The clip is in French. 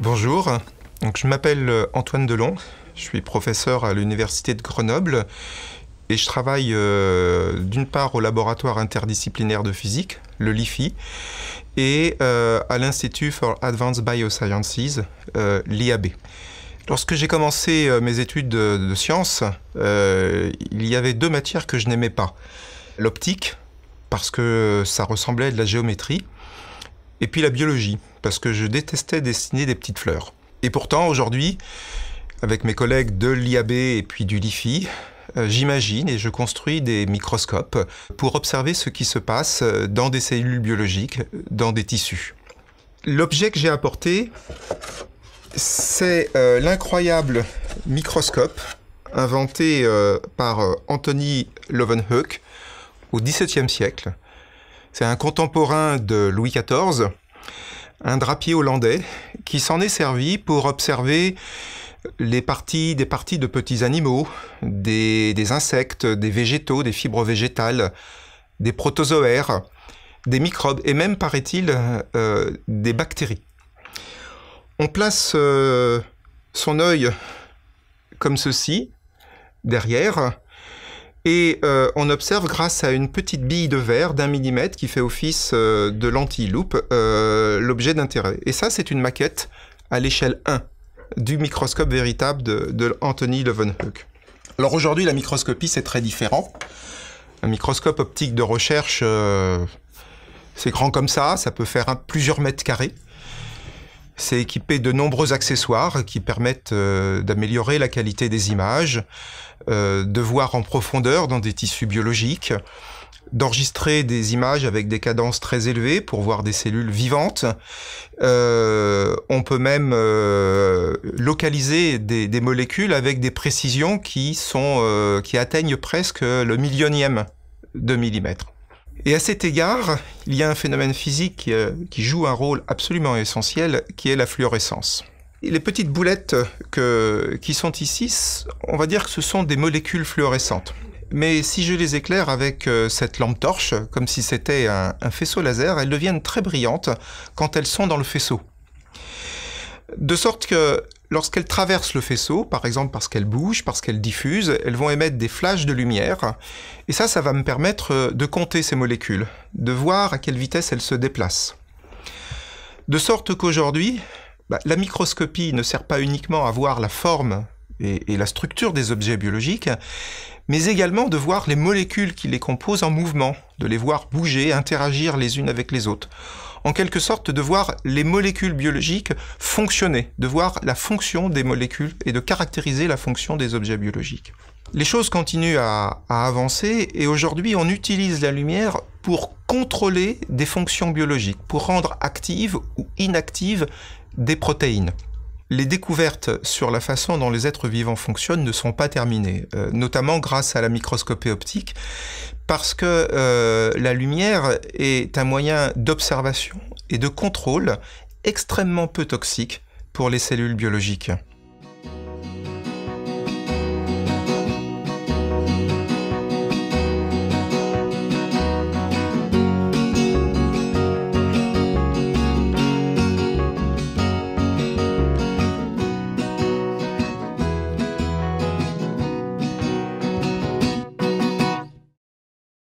Bonjour, Donc, je m'appelle euh, Antoine Delon, je suis professeur à l'Université de Grenoble et je travaille euh, d'une part au laboratoire interdisciplinaire de physique, le LIFI, et euh, à l'Institut for Advanced Biosciences, euh, l'IAB. Lorsque j'ai commencé euh, mes études de, de sciences, il y avait deux matières que je n'aimais pas. L'optique, parce que ça ressemblait à de la géométrie, et puis la biologie, parce que je détestais dessiner des petites fleurs. Et pourtant, aujourd'hui, avec mes collègues de l'IAB et puis du LIFI, euh, j'imagine et je construis des microscopes pour observer ce qui se passe euh, dans des cellules biologiques, euh, dans des tissus. L'objet que j'ai apporté, c'est l'incroyable microscope inventé par Anthony Leeuwenhoek au XVIIe siècle. C'est un contemporain de Louis XIV, un drapier hollandais, qui s'en est servi pour observer les parties, des parties de petits animaux, des, insectes, des végétaux, des fibres végétales, des protozoaires, des microbes et même, paraît-il, euh, des bactéries. On place euh, son œil comme ceci, derrière, et euh, on observe grâce à une petite bille de verre d'un millimètre qui fait office de lentille-loupe l'objet d'intérêt. Et ça, c'est une maquette à l'échelle 1 du microscope véritable de, Anthony Leeuwenhoek. Alors aujourd'hui, la microscopie, c'est très différent. Un microscope optique de recherche, euh, c'est grand comme ça, ça peut faire plusieurs mètres carrés. C'est équipé de nombreux accessoires qui permettent euh, d'améliorer la qualité des images, euh, de voir en profondeur dans des tissus biologiques, d'enregistrer des images avec des cadences très élevées pour voir des cellules vivantes. Euh, on peut même euh, localiser des, molécules avec des précisions qui sont euh, qui atteignent presque le millionième de millimètre. Et à cet égard, il y a un phénomène physique qui, joue un rôle absolument essentiel, qui est la fluorescence. les petites boulettes qui sont ici, on va dire que ce sont des molécules fluorescentes mais si je les éclaire avec euh, cette lampe torche, comme si c'était un, faisceau laser, elles deviennent très brillantes quand elles sont dans le faisceau. De sorte que lorsqu'elles traversent le faisceau, par exemple parce qu'elles bougent, parce qu'elles diffusent, elles vont émettre des flashs de lumière. Et ça, ça va me permettre euh, de compter ces molécules, de voir à quelle vitesse elles se déplacent. De sorte qu'aujourd'hui, bah, la microscopie ne sert pas uniquement à voir la forme et la structure des objets biologiques, mais également de voir les molécules qui les composent en mouvement, de les voir bouger, interagir les unes avec les autres. En quelque sorte, de voir les molécules biologiques fonctionner, de voir la fonction des molécules et de caractériser la fonction des objets biologiques. Les choses continuent à, avancer et aujourd'hui on utilise la lumière pour contrôler des fonctions biologiques, pour rendre actives ou inactives des protéines les découvertes sur la façon dont les êtres vivants fonctionnent ne sont pas terminées, euh, notamment grâce à la microscopie optique, parce que euh, la lumière est un moyen d'observation et de contrôle extrêmement peu toxique pour les cellules biologiques.